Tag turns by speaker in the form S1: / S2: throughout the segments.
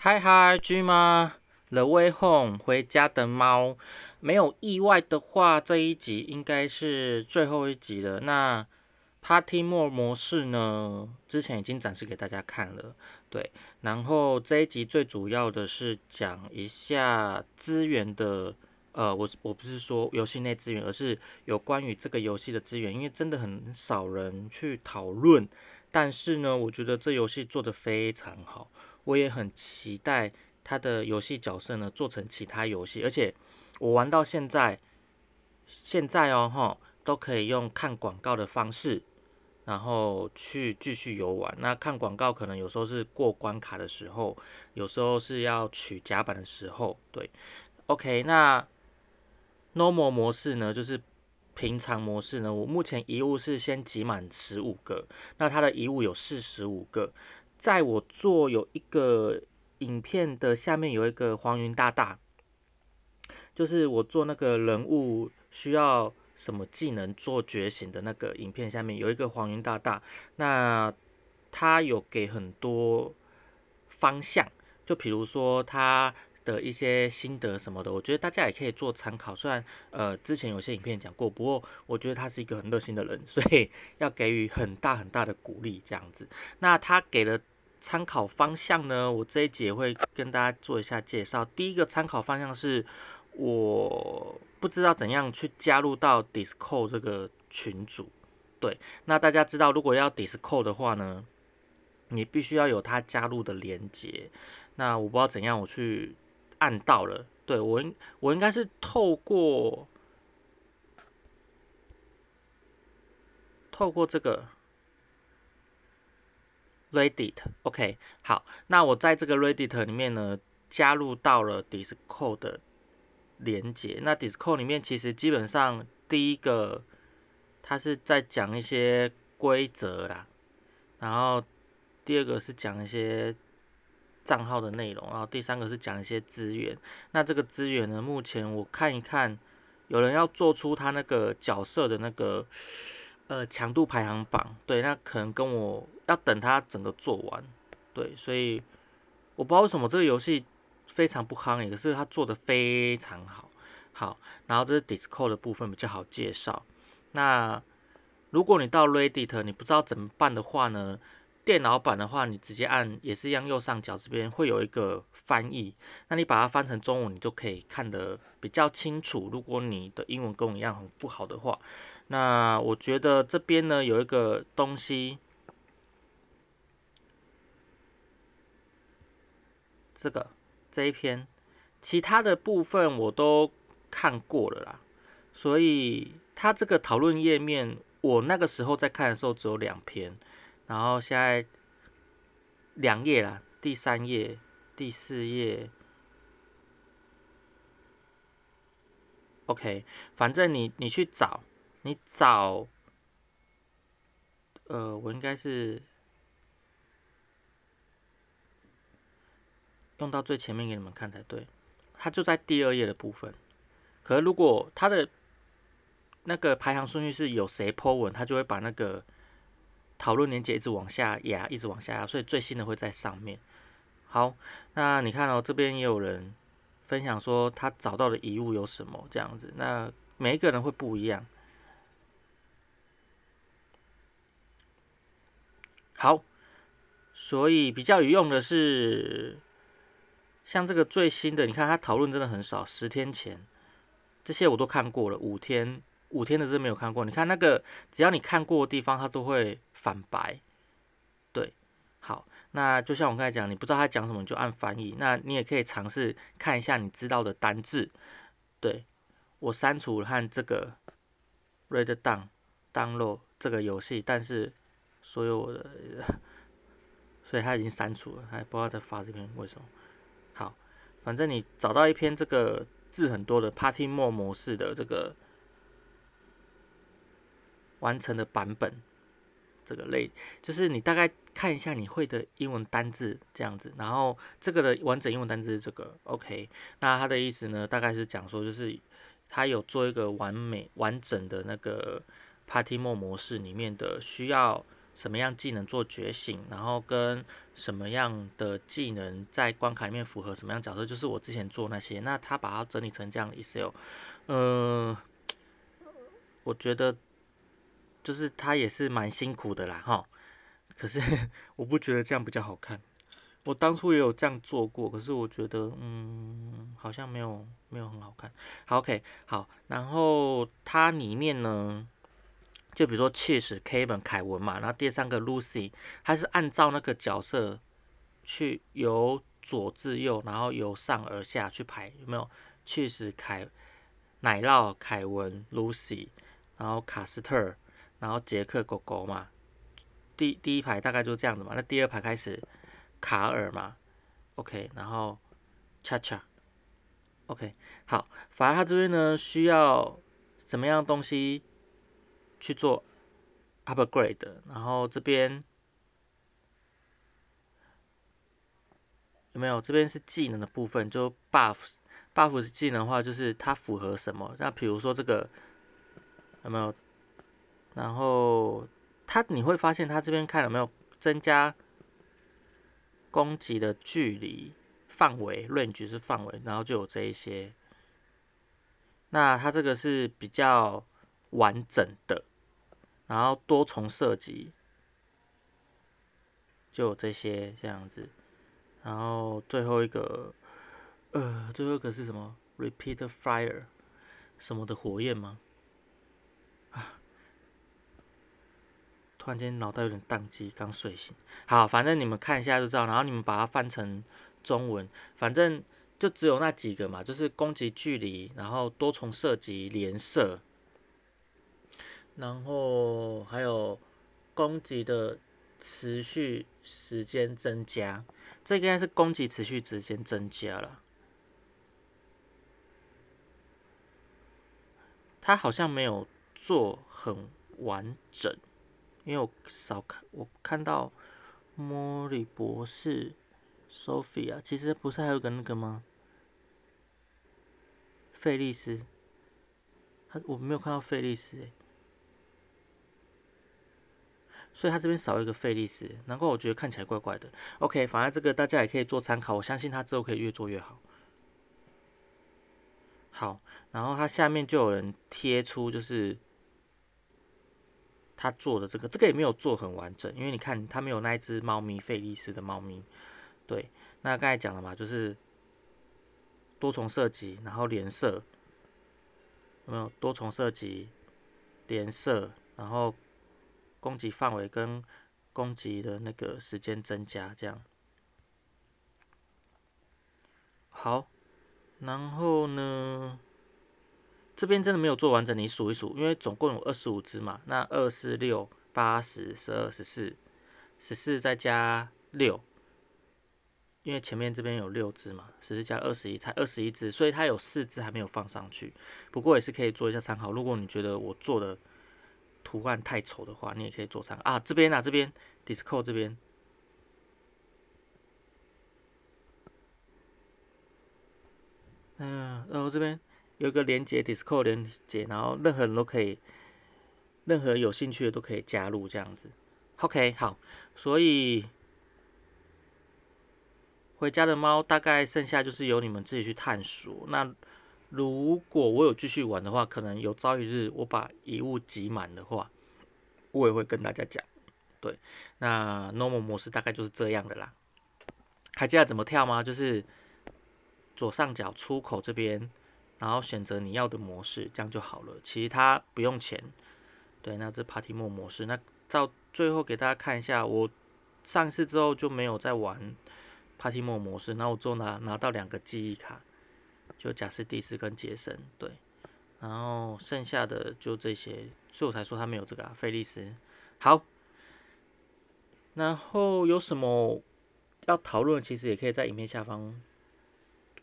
S1: 嗨嗨，G 妈，《The Way Home》回家的猫，没有意外的话，这一集应该是最后一集了。那 Party m o r e 模式呢？之前已经展示给大家看了，对。然后这一集最主要的是讲一下资源的，呃，我我不是说游戏内资源，而是有关于这个游戏的资源，因为真的很少人去讨论。但是呢，我觉得这游戏做的非常好。我也很期待他的游戏角色呢做成其他游戏，而且我玩到现在，现在哦哈都可以用看广告的方式，然后去继续游玩。那看广告可能有时候是过关卡的时候，有时候是要取甲板的时候。对，OK，那 Normal 模式呢，就是平常模式呢。我目前遗物是先集满十五个，那它的遗物有四十五个。在我做有一个影片的下面有一个黄云大大，就是我做那个人物需要什么技能做觉醒的那个影片下面有一个黄云大大，那他有给很多方向，就比如说他。的一些心得什么的，我觉得大家也可以做参考。虽然呃之前有些影片讲过，不过我觉得他是一个很热心的人，所以要给予很大很大的鼓励这样子。那他给的参考方向呢，我这一节会跟大家做一下介绍。第一个参考方向是我不知道怎样去加入到 Discord 这个群组。对，那大家知道，如果要 Discord 的话呢，你必须要有他加入的连接。那我不知道怎样我去。按到了，对我应我应该是透过透过这个 Reddit，OK，好，那我在这个 Reddit 里面呢，加入到了 Discord 连接。那 Discord 里面其实基本上第一个，它是在讲一些规则啦，然后第二个是讲一些。账号的内容，然后第三个是讲一些资源。那这个资源呢，目前我看一看，有人要做出他那个角色的那个呃强度排行榜，对，那可能跟我要等他整个做完，对，所以我不知道为什么这个游戏非常不夯，可是他做的非常好，好。然后这是 Discord 的部分比较好介绍。那如果你到 Reddit 你不知道怎么办的话呢？电脑版的话，你直接按也是一样，右上角这边会有一个翻译，那你把它翻成中文，你就可以看得比较清楚。如果你的英文跟我一样很不好的话，那我觉得这边呢有一个东西，这个这一篇，其他的部分我都看过了啦，所以它这个讨论页面，我那个时候在看的时候只有两篇。然后现在两页了，第三页、第四页，OK，反正你你去找，你找，呃，我应该是用到最前面给你们看才对。它就在第二页的部分，可是如果它的那个排行顺序是有谁 po 文，它就会把那个。讨论连接一直往下压，一直往下压，所以最新的会在上面。好，那你看哦，这边也有人分享说他找到的遗物有什么这样子。那每一个人会不一样。好，所以比较有用的是，像这个最新的，你看他讨论真的很少，十天前这些我都看过了，五天。五天的字没有看过，你看那个，只要你看过的地方，它都会反白。对，好，那就像我刚才讲，你不知道他讲什么，你就按翻译。那你也可以尝试看一下你知道的单字。对，我删除了看这个《Red a d o w n download 这个游戏，但是所有的，所以他已经删除了，还不知道在发这篇为什么。好，反正你找到一篇这个字很多的 Party m o r e 模式的这个。完成的版本，这个类就是你大概看一下你会的英文单字这样子，然后这个的完整英文单字是这个 OK。那他的意思呢，大概是讲说就是他有做一个完美完整的那个 Party Mode 模式里面的需要什么样技能做觉醒，然后跟什么样的技能在关卡里面符合什么样角色，就是我之前做那些，那他把它整理成这样的意思 l 嗯，我觉得。就是他也是蛮辛苦的啦，哈。可是我不觉得这样比较好看。我当初也有这样做过，可是我觉得，嗯，好像没有没有很好看。好 OK，好。然后它里面呢，就比如说切史凯文凯文嘛，然后第三个 Lucy，它是按照那个角色去由左至右，然后由上而下去排，有没有？s e 凯奶酪凯文 Lucy，然后卡斯特。然后杰克狗狗嘛，第第一排大概就是这样子嘛。那第二排开始，卡尔嘛，OK。然后恰恰，OK。好，反正他这边呢需要什么样东西去做 upgrade。然后这边有没有？这边是技能的部分，就 buff。buff 是技能的话，就是它符合什么？那比如说这个有没有？然后它你会发现，它这边看有没有增加攻击的距离范围，range 是范围，然后就有这一些。那它这个是比较完整的，然后多重射击，就有这些这样子。然后最后一个，呃，最后一个是什么？Repeat fire，什么的火焰吗？突然间脑袋有点宕机，刚睡醒。好，反正你们看一下就知道。然后你们把它翻成中文，反正就只有那几个嘛，就是攻击距离，然后多重射击连射，然后还有攻击的持续时间增加。这应该是攻击持续时间增加了。他好像没有做很完整。因为我少看，我看到莫里博士、Sophia，其实不是还有个那个吗？费利斯，他我没有看到费利斯哎，所以他这边少一个费利斯，难怪我觉得看起来怪怪的。OK，反正这个大家也可以做参考，我相信他之后可以越做越好。好，然后他下面就有人贴出就是。他做的这个，这个也没有做很完整，因为你看他没有那一只猫咪费利斯的猫咪。对，那刚才讲了嘛，就是多重射击，然后连射，有没有多重射击，连射，然后攻击范围跟攻击的那个时间增加，这样。好，然后呢？这边真的没有做完整，你数一数，因为总共有二十五只嘛，那二四六八十十二十四十四再加六，因为前面这边有六只嘛，十四加二十一才二十一只，所以它有四只还没有放上去。不过也是可以做一下参考，如果你觉得我做的图案太丑的话，你也可以做参考啊。这边啊，这边 disco 这边，嗯，然后这边。有一个连接，Discord 连接，然后任何人都可以，任何有兴趣的都可以加入这样子。OK，好，所以回家的猫大概剩下就是由你们自己去探索。那如果我有继续玩的话，可能有朝一日我把遗物集满的话，我也会跟大家讲。对，那 Normal 模式大概就是这样的啦。还记得怎么跳吗？就是左上角出口这边。然后选择你要的模式，这样就好了。其实它不用钱。对，那这 Party Mode 模式，那到最后给大家看一下，我上一次之后就没有再玩 Party Mode 模式。那我就拿拿到两个记忆卡，就贾斯蒂斯跟杰森。对，然后剩下的就这些，所以我才说他没有这个啊。菲利斯，好。然后有什么要讨论，其实也可以在影片下方。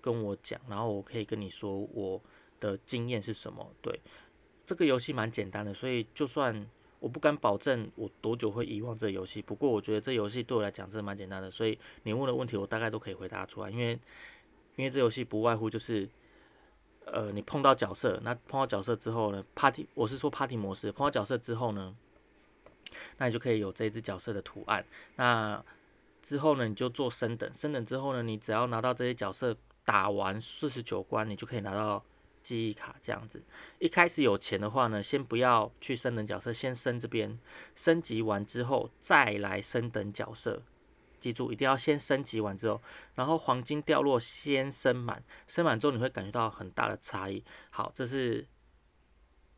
S1: 跟我讲，然后我可以跟你说我的经验是什么。对，这个游戏蛮简单的，所以就算我不敢保证我多久会遗忘这个游戏，不过我觉得这游戏对我来讲真的蛮简单的，所以你问的问题我大概都可以回答出来，因为因为这游戏不外乎就是，呃，你碰到角色，那碰到角色之后呢，party，我是说 party 模式，碰到角色之后呢，那你就可以有这只角色的图案，那之后呢，你就做升等，升等之后呢，你只要拿到这些角色。打完四十九关，你就可以拿到记忆卡。这样子，一开始有钱的话呢，先不要去升等角色，先升这边。升级完之后再来升等角色，记住一定要先升级完之后，然后黄金掉落先升满，升满之后你会感觉到很大的差异。好，这是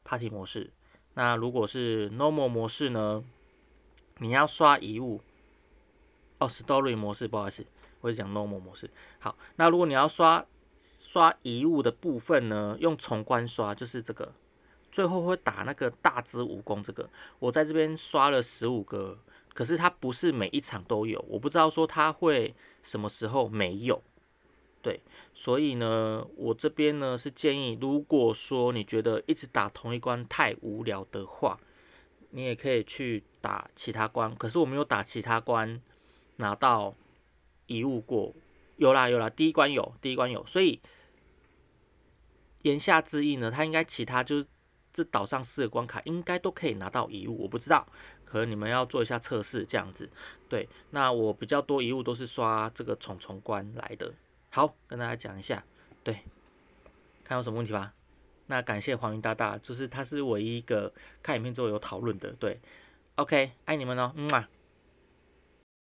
S1: party 模式。那如果是 normal 模式呢？你要刷遗物。哦，story 模式，不好意思。或者讲 Normal 模式，好，那如果你要刷刷遗物的部分呢，用重关刷，就是这个最后会打那个大只蜈蚣。这个我在这边刷了十五个，可是它不是每一场都有，我不知道说它会什么时候没有。对，所以呢，我这边呢是建议，如果说你觉得一直打同一关太无聊的话，你也可以去打其他关。可是我没有打其他关拿到。遗物过有啦有啦，第一关有，第一关有，所以言下之意呢，他应该其他就是这岛上四个关卡应该都可以拿到遗物，我不知道，可能你们要做一下测试这样子。对，那我比较多遗物都是刷这个虫虫关来的。好，跟大家讲一下，对，看有什么问题吧。那感谢黄云大大，就是他是唯一一个看影片之后有讨论的。对，OK，爱你们哦，啊。